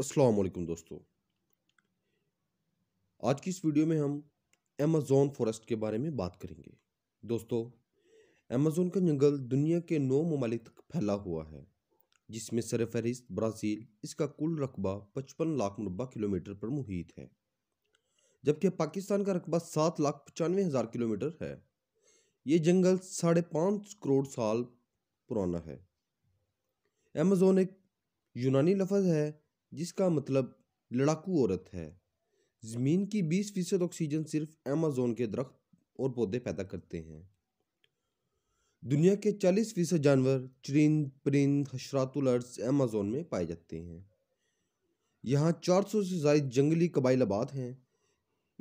अस्सलाम वालेकुम दोस्तों आज की इस वीडियो में हम अमेज़ोन फॉरेस्ट के बारे में बात करेंगे दोस्तों अमेज़ोन का जंगल दुनिया के नौ ममालिक तक फैला हुआ है जिसमें सरफहरिस्त ब्राज़ील इसका कुल रकबा पचपन लाख मुरबा किलोमीटर पर मुहित है जबकि पाकिस्तान का रकबा सात लाख पचानवे हज़ार किलोमीटर है ये जंगल साढ़े पाँच करोड़ साल पुराना है अमेज़ोन एक यूनानी लफज है जिसका मतलब लड़ाकू औरत है ज़मीन की 20 फीसद ऑक्सीजन सिर्फ अमेजोन के दरख्त और पौधे पैदा करते हैं दुनिया के 40 फीसद जानवर चरिंद परिंद हशरातुल अर्ज अमेजोन में पाए जाते हैं यहाँ 400 से ज़ायद जंगली कबाइल आबाद हैं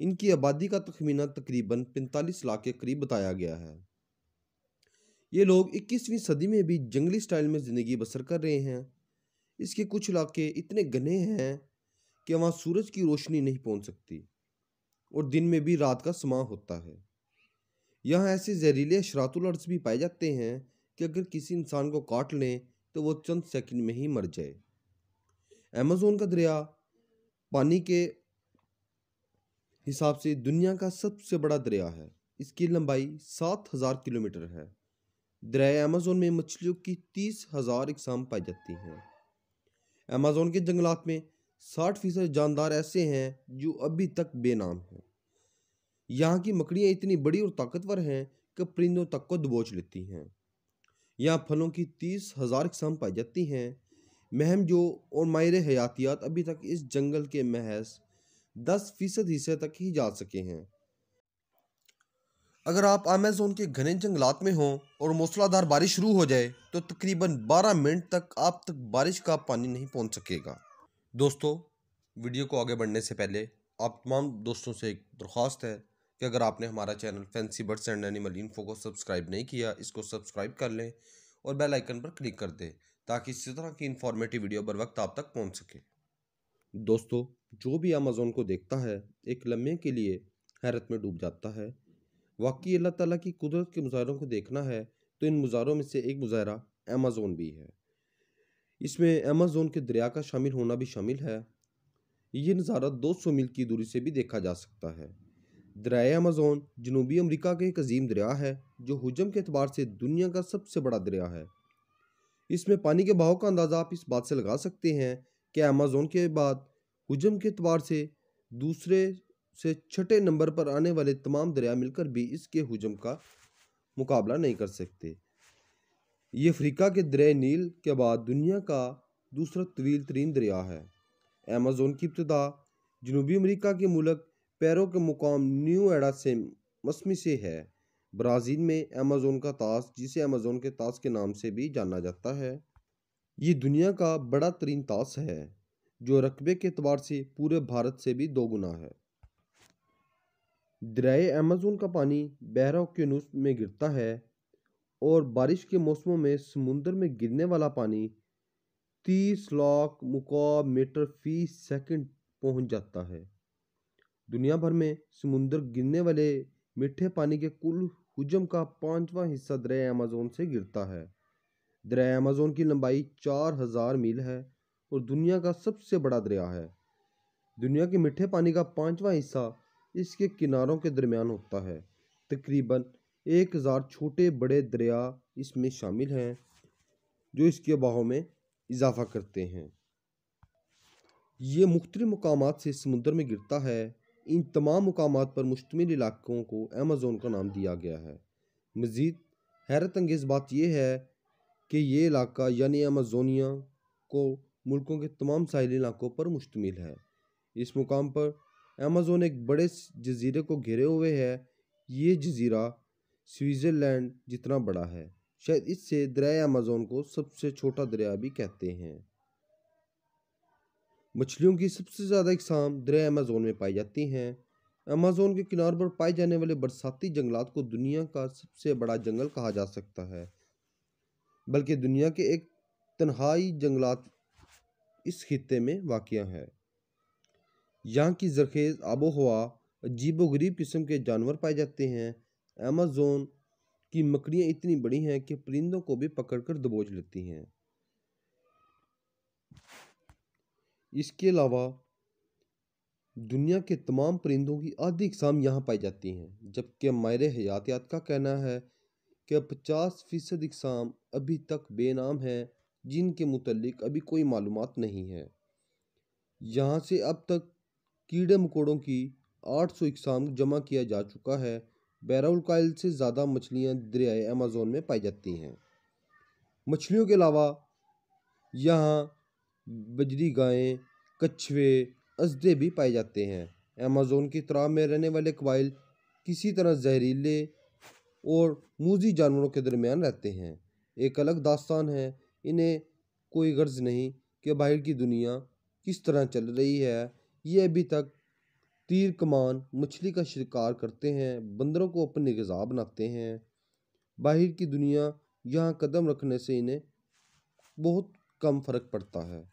इनकी आबादी का तखमीना तकरीबन 45 लाख के करीब बताया गया है ये लोग 21वीं सदी में भी जंगली स्टाइल में ज़िंदगी बसर कर रहे हैं इसके कुछ इलाके इतने घने हैं कि वहाँ सूरज की रोशनी नहीं पहुँच सकती और दिन में भी रात का समा होता है यहाँ ऐसे जहरीले शरातुलर्स भी पाए जाते हैं कि अगर किसी इंसान को काट लें तो वो चंद सेकंड में ही मर जाए अमेजोन का दरिया पानी के हिसाब से दुनिया का सबसे बड़ा दरिया है इसकी लंबाई सात हज़ार किलोमीटर है दरिया अमेजोन में मछलियों की तीस हज़ार इकसाम पाई जाती हैं अमेज़ोन के जंगलात में साठ फीसद जानदार ऐसे हैं जो अभी तक बेनाम हैं यहाँ की मकड़ियाँ इतनी बड़ी और ताकतवर हैं कि परिंदों तक को दबोच लेती हैं यहाँ फलों की तीस हज़ार किस्म पाई जाती हैं महम जो और मायर हयातियात अभी तक इस जंगल के महज दस फीसद हिस्से तक ही जा सके हैं अगर आप अमेजोन के घने जंगलात में हों और मूसलाधार बारिश शुरू हो जाए तो तकरीबन 12 मिनट तक आप तक बारिश का पानी नहीं पहुंच सकेगा दोस्तों वीडियो को आगे बढ़ने से पहले आप तमाम दोस्तों से एक दरख्वास्त है कि अगर आपने हमारा channel fancy birds and animal info को सब्सक्राइब नहीं किया इसको सब्सक्राइब कर लें और बेल आइकन पर क्लिक कर दें ताकि इसी तरह की इन्फॉर्मेटिव वीडियो बर वक्त आप तक पहुँच सके दोस्तों जो भी अमेज़ोन को देखता है एक लम्हे के लिए हैरत में डूब जाता है वाकई अल्लाह ताला की कुदरत के मुजाहरों को देखना है तो इन मुजाहरों में से एक मुजाहरा अमेज़ोन भी है इसमें अमेज़ोन के दरिया का शामिल होना भी शामिल है ये नज़ारा 200 मील की दूरी से भी देखा जा सकता है दरिया अमेज़ोन जनूबी अमरीका का एक अजीम दरिया है जो हजम के अतबार से दुनिया का सबसे बड़ा दरिया है इसमें पानी के बहाव का अंदाज़ा आप इस बात से लगा सकते हैं कि अमेज़ोन के बाद हजम के अतबार से दूसरे से छठे नंबर पर आने वाले तमाम दरिया मिलकर भी इसके हजम का मुकाबला नहीं कर सकते ये अफ्रीका के दर नील के बाद दुनिया का दूसरा तवील तरीन दरिया है अमेज़ोन की इब्तदा जनूबी अमरीका के मुलक पैरों के मुकाम न्यू एडा से मसमी से है ब्राज़ील में अमेज़ोन का ताश जिसे अमेज़ोन के ताश के नाम से भी जाना जाता है ये दुनिया का बड़ा तरीन ताश है जो रकबे के अतबार से पूरे भारत से भी दोगुना है दरए अमेजोन का पानी बहरा ओकियानुस में गिरता है और बारिश के मौसमों में समुंदर में गिरने वाला पानी तीस लाख मुकाब मीटर फी सेकंड पहुंच जाता है दुनिया भर में समुंदर गिरने वाले मीठे पानी के कुल हजम का पाँचवा हिस्सा दर अमेज़न से गिरता है दरिया अमेजोन की लंबाई चार हज़ार मील है और दुनिया का सबसे बड़ा दरिया है दुनिया के मीठे पानी का पाँचवा हिस्सा इसके किनारों के दरमियान होता है तकरीबन एक हज़ार छोटे बड़े दरिया इसमें शामिल हैं जो इसके बहाव में इजाफा करते हैं ये मुख्तल मकाम से समुद्र में गिरता है इन तमाम मकाम पर मुश्तमिल इलाकों को अमेज़ोन का नाम दिया गया है मज़ीद हैरत अंगेज़ बात यह है कि ये इलाका यानी अमेज़ोनिया को मुल्कों के तमाम साहली इलाकों पर मुश्तमिल है इस मुकाम पर अमेज़ोन एक बड़े जजीरे को घेरे हुए है ये जजीरा स्विट्ज़रलैंड जितना बड़ा है शायद इससे दरिया अमेज़ोन को सबसे छोटा दरिया भी कहते हैं मछलियों की सबसे ज़्यादा इकसाम दरिया अमेज़ोन में पाई जाती हैं अमेज़ोन के किनार पर पाए जाने वाले बरसाती जंगलात को दुनिया का सबसे बड़ा जंगल कहा जा सकता है बल्कि दुनिया के एक तन्हाई जंगलात इस खत्े में वाक़ है यहाँ की ज़रखेज़ आबो हवा अजीब व गरीब किस्म के जानवर पाए जाते हैं अमेज़ोन की मकड़ियाँ इतनी बड़ी हैं कि परिंदों को भी पकड़ कर दबोच लेती हैं इसके अलावा दुनिया के तमाम परिंदों की आधी इकसाम यहाँ पाई जाती हैं जबकि मायरे हयातियात का कहना है कि पचास फ़ीसद इकसाम अभी तक बेनाम हैं जिनके मुतलक अभी कोई मालूम नहीं है यहाँ से अब तक कीड़े मकोड़ों की 800 इकसाम जमा किया जा चुका है बैराउल काइल से ज़्यादा मछलियाँ दरियाए अमेज़ोन में पाई जाती हैं मछलियों के अलावा यहाँ बजरी गायें कछुए अजदे भी पाए जाते हैं अमेज़ोन की तरह में रहने वाले कबाइल किसी तरह जहरीले और मूजी जानवरों के दरमियान रहते हैं एक अलग दास्तान है इन्हें कोई गर्ज नहीं कि बाहर की दुनिया किस तरह चल रही है ये अभी तक तीर कमान मछली का शिकार करते हैं बंदरों को अपनी गज़ा बनाते हैं बाहर की दुनिया यहाँ कदम रखने से इन्हें बहुत कम फ़र्क पड़ता है